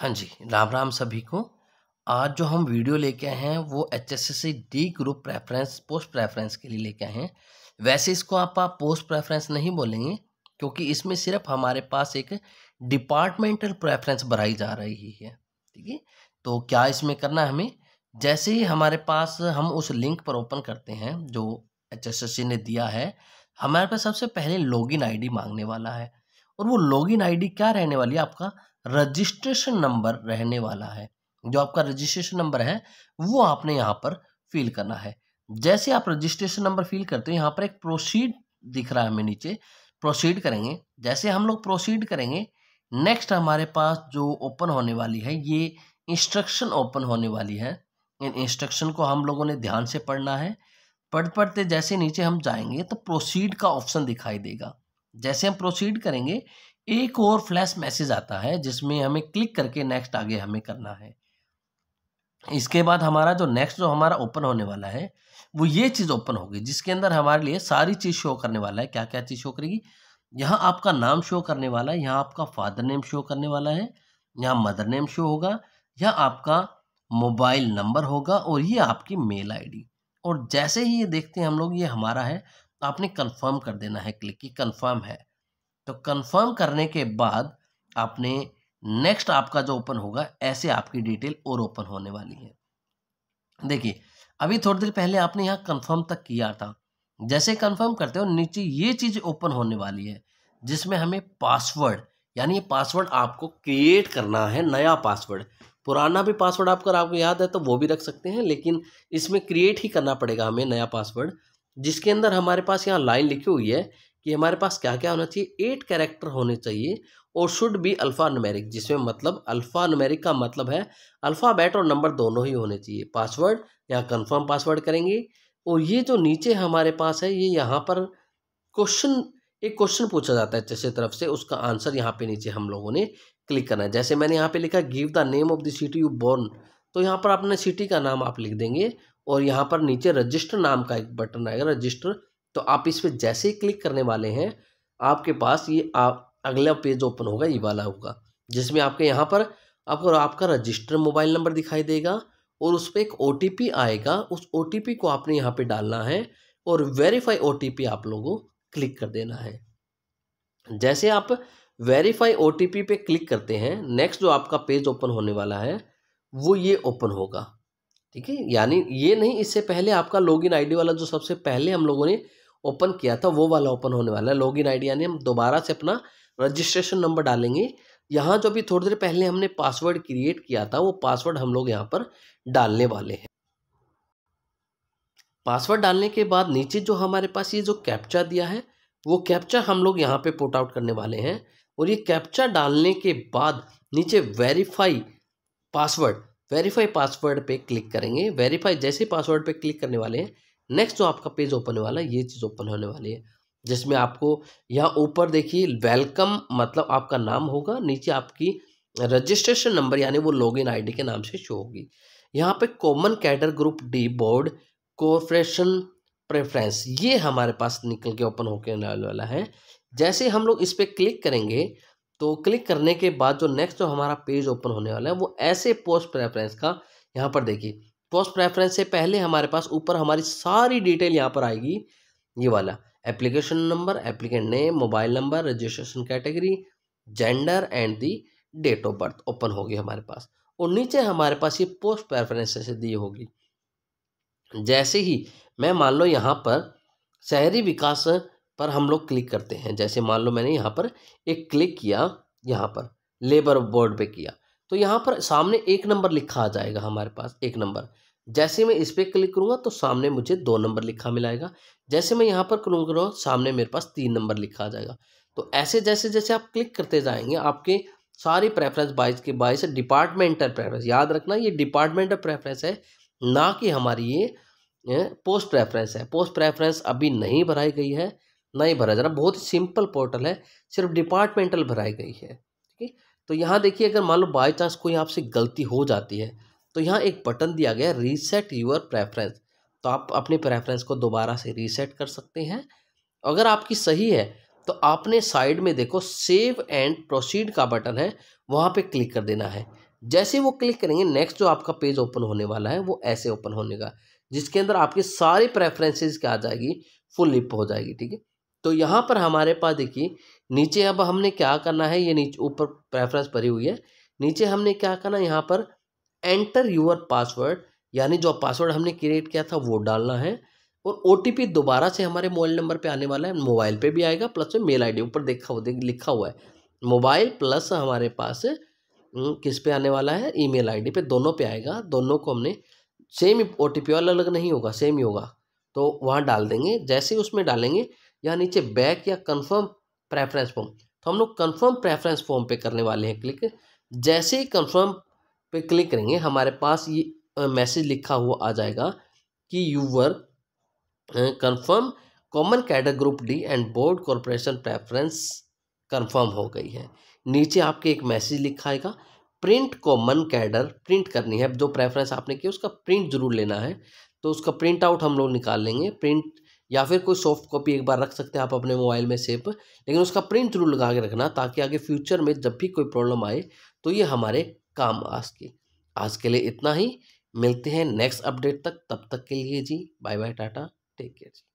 हाँ जी राम राम सभी को आज जो हम वीडियो लेके आए हैं वो H S S C D group preference post preference के लिए लेके आए हैं वैसे इसको आप आप पोस्ट प्रेफरेंस नहीं बोलेंगे क्योंकि इसमें सिर्फ हमारे पास एक डिपार्टमेंटल प्रेफरेंस बनाई जा रही है ठीक है तो क्या इसमें करना है हमें जैसे ही हमारे पास हम उस लिंक पर ओपन करते हैं जो एच एस एस सी ने दिया है हमारे पास सबसे पहले लॉगिन आईडी मांगने वाला है और वो लॉगिन आईडी क्या रहने वाली है आपका रजिस्ट्रेशन नंबर रहने वाला है जो आपका रजिस्ट्रेशन नंबर है वो आपने यहाँ पर फिल करना है जैसे आप रजिस्ट्रेशन नंबर फिल करते हो यहाँ पर एक प्रोसीड दिख रहा है हमें नीचे प्रोसीड करेंगे जैसे हम लोग प्रोसीड करेंगे नेक्स्ट हमारे पास जो ओपन होने वाली है ये इंस्ट्रक्शन ओपन होने वाली है इन इंस्ट्रक्शन को हम लोगों ने ध्यान से पढ़ना है पढ़ पढ़ते जैसे नीचे हम जाएंगे तो प्रोसीड का ऑप्शन दिखाई देगा जैसे हम प्रोसीड करेंगे एक और फ्लैश मैसेज आता है जिसमें हमें क्लिक करके नेक्स्ट आगे हमें करना है इसके बाद हमारा जो नेक्स्ट जो हमारा ओपन होने वाला है वो ये चीज़ ओपन होगी जिसके अंदर हमारे लिए सारी चीज़ शो करने वाला है क्या क्या चीज़ शो करेगी यहाँ आपका नाम शो करने वाला है यहाँ आपका फादर नेम शो करने वाला है यहाँ मदर नेम शो होगा यहाँ आपका मोबाइल नंबर होगा और ये आपकी मेल आईडी और जैसे ही ये देखते हैं हम लोग ये हमारा है आपने कंफर्म कर देना है क्लिक की कंफर्म है तो कंफर्म करने के बाद आपने नेक्स्ट आपका जो ओपन होगा ऐसे आपकी डिटेल और ओपन होने वाली है देखिए अभी थोड़ी देर पहले आपने यहाँ कंफर्म तक किया था जैसे कंफर्म करते हो नीचे ये चीज़ ओपन होने वाली है जिसमें हमें पासवर्ड यानी ये पासवर्ड आपको क्रिएट करना है नया पासवर्ड पुराना भी पासवर्ड आपका आपको याद है तो वो भी रख सकते हैं लेकिन इसमें क्रिएट ही करना पड़ेगा हमें नया पासवर्ड जिसके अंदर हमारे पास यहाँ लाइन लिखी हुई है कि हमारे पास क्या क्या होना चाहिए एट कैरेक्टर होने चाहिए और शुड बी अल्फ़ा नुमेरिक जिसमें मतलब अल्फ़ा नुमेरिक का मतलब है अल्फ़ाबेट और नंबर दोनों ही होने चाहिए पासवर्ड यहाँ कंफर्म पासवर्ड करेंगे और ये जो नीचे हमारे पास है ये यहाँ पर क्वेश्चन एक क्वेश्चन पूछा जाता है जैसे तरफ से उसका आंसर यहाँ पे नीचे हम लोगों ने क्लिक करना है जैसे मैंने यहाँ पे लिखा give the name of the city you born तो यहाँ पर आपने सिटी का नाम आप लिख देंगे और यहाँ पर नीचे रजिस्टर नाम का एक बटन आएगा रजिस्टर तो आप इस पर जैसे ही क्लिक करने वाले हैं आपके पास ये आप अगला पेज ओपन होगा ये वाला होगा जिसमें आपके यहाँ पर आपको आपका रजिस्टर मोबाइल नंबर दिखाई देगा और उस पर एक ओ आएगा उस ओ को आपने यहाँ पर डालना है और वेरीफाई ओ आप लोगों को क्लिक कर देना है जैसे आप वेरीफाई ओ पे क्लिक करते हैं नेक्स्ट जो आपका पेज ओपन होने वाला है वो ये ओपन होगा ठीक है यानी ये नहीं इससे पहले आपका लॉगिन आईडी वाला जो सबसे पहले हम लोगों ने ओपन किया था वो वाला ओपन होने वाला है लॉगिन आईडी यानी हम दोबारा से अपना रजिस्ट्रेशन नंबर डालेंगे यहाँ जो अभी थोड़ी देर पहले हमने पासवर्ड क्रिएट किया था वो पासवर्ड हम लोग यहाँ पर डालने वाले हैं पासवर्ड डालने के बाद नीचे जो हमारे पास ये जो कैप्चा दिया है वो कैप्चा हम लोग यहाँ पे पुट आउट करने वाले हैं और ये कैप्चा डालने के बाद नीचे वेरीफाई पासवर्ड वेरीफाई पासवर्ड पे क्लिक करेंगे वेरीफाई जैसे पासवर्ड पे क्लिक करने वाले हैं नेक्स्ट जो आपका पेज ओपन होने वाला है ये चीज़ ओपन होने वाली है जिसमें आपको यहाँ ऊपर देखिए वेलकम मतलब आपका नाम होगा नीचे आपकी रजिस्ट्रेशन नंबर यानी वो लॉगिन आईडी के नाम से शो होगी यहाँ पे common cadre group D board corporation preference ये हमारे पास निकल के ओपन होकर आने वाला है जैसे हम लोग इस पर क्लिक करेंगे तो क्लिक करने के बाद जो नेक्स्ट जो हमारा पेज ओपन होने वाला है वो ऐसे पोस्ट प्रेफरेंस का यहाँ पर देखिए पोस्ट प्रेफरेंस से पहले हमारे पास ऊपर हमारी सारी डिटेल यहाँ पर आएगी ये वाला application number applicant name mobile number registration category gender and the date of birth open होगी हमारे पास और नीचे हमारे पास ये पोस्ट प्रेफरेंस से दी होगी जैसे ही मैं मान लो यहाँ पर शहरी विकास पर हम लोग क्लिक करते हैं जैसे मान लो मैंने यहाँ पर एक क्लिक किया यहाँ पर लेबर बोर्ड पे किया तो यहाँ पर सामने एक नंबर लिखा आ जाएगा हमारे पास एक नंबर जैसे मैं इस पर क्लिक करूँगा तो सामने मुझे दो नंबर लिखा मिलाएगा जैसे मैं यहाँ पर क्लिक करूँगा सामने मेरे पास तीन नंबर लिखा आ जाएगा तो ऐसे जैसे जैसे आप क्लिक करते जाएंगे आपके सारी प्रेफरेंस बाइस के बाइस डिपार्टमेंटल प्रेफरेंस याद रखना ये डिपार्टमेंटल प्रेफरेंस है ना कि हमारी ये पोस्ट प्रेफरेंस है पोस्ट प्रेफरेंस अभी नहीं भराई गई है नहीं भरा जा रहा बहुत सिंपल पोर्टल है सिर्फ डिपार्टमेंटल भराई गई है तो यहाँ देखिए अगर मान लो बाई चांस कोई आपसे गलती हो जाती है तो यहाँ एक बटन दिया गया है रीसेट यूर प्रेफरेंस तो आप अपने प्रेफरेंस को दोबारा से रीसेट कर सकते हैं अगर आपकी सही है तो आपने साइड में देखो सेव एंड प्रोसीड का बटन है वहाँ पे क्लिक कर देना है जैसे वो क्लिक करेंगे नेक्स्ट जो आपका पेज ओपन होने वाला है वो ऐसे ओपन होने का जिसके अंदर आपके सारे प्रेफरेंसेज क्या आ जाएगी फुल लिप हो जाएगी ठीक है तो यहाँ पर हमारे पास देखिए नीचे अब हमने क्या करना है ये नीचे ऊपर प्रेफरेंस भरी हुई है नीचे हमने क्या करना है यहाँ पर एंटर यूअर पासवर्ड यानी जो पासवर्ड हमने क्रिएट किया था वो डालना है और ओ दोबारा से हमारे मोबाइल नंबर पे आने वाला है मोबाइल पे भी आएगा प्लस में मेल आईडी ऊपर देखा हुआ देख लिखा हुआ है मोबाइल प्लस हमारे पास हम्म, किस पे आने वाला है ईमेल आईडी पे दोनों पे आएगा दोनों को हमने सेम ओ टी पी वाला अलग नहीं होगा सेम ही होगा तो वहाँ डाल देंगे जैसे ही उसमें डालेंगे या नीचे बैक या कंफर्म प्रेफरेंस फॉर्म तो हम लोग कन्फर्म प्रेफरेंस फॉर्म पे करने वाले हैं क्लिक जैसे ही कन्फर्म पे क्लिक करेंगे हमारे पास ये मैसेज लिखा हुआ आ जाएगा कि your confirm common cadre group D and board corporation preference confirm हो गई है नीचे आपके एक मैसेज लिखा आएगा प्रिंट कॉमन कैडर प्रिंट करनी है जो प्रेफरेंस आपने किया उसका प्रिंट जरूर लेना है तो उसका प्रिंट आउट हम लोग निकाल लेंगे प्रिंट या फिर कोई सॉफ्ट कॉपी एक बार रख सकते हैं आप अपने मोबाइल में सेव लेकिन उसका प्रिंट जरूर लगा के रखना ताकि आगे फ्यूचर में जब भी कोई प्रॉब्लम आए तो ये हमारे काम आ सके आज के लिए इतना ही मिलते हैं नेक्स्ट अपडेट तक तब तक के लिए जी bye bye tata take care जी